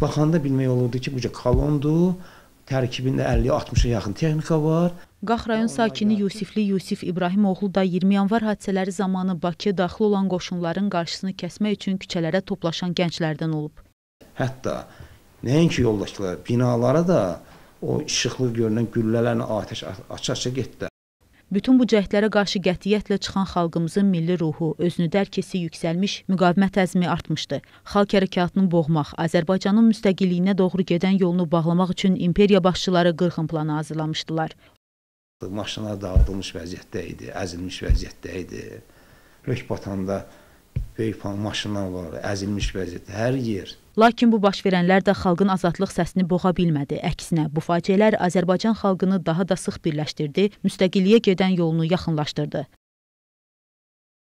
Baxanda bilmək olurdu ki, bu kolondur, tərkibində 50-60-a yaxın texnika var. Qax rayon sakini Yusifli Yusif İbrahimoğlu da 20 yanvar hadisələri zamanı Bakıya daxil olan qoşunların qarşısını kəsmək üçün küçələrə toplaşan gənclərdən olub. Hətta nəinki yoldaşlar, binalara da o işıqlı görünən güllələrlə atəş aça-aça getdi. Bütün bu cəhdlərə qarşı qətiyyətlə çıxan xalqımızın milli ruhu, özünü dərk hissi yüksəlmiş, müqavimət əzmi artmışdı. Xalq hərəkatını boğmaq, Azərbaycanın müstəqilliyinə doğru gedən yolunu bağlamaq üçün imperiya başçıları qırğın planı hazırlamışdılar. Maşınlar dağıdılmış vəziyyətdə idi, əzilmiş vəziyyətdə idi. Lök batanda böyük maşınlar var, əzilmiş vəziyyətdə, hər yer Lakin bu baş verənlər də xalqın azadlıq səsini boğa bilmədi. Əksinə, bu faciələr Azərbaycan xalqını daha da sıx birləşdirdi, müstəqilliyə gedən yolunu yaxınlaşdırdı.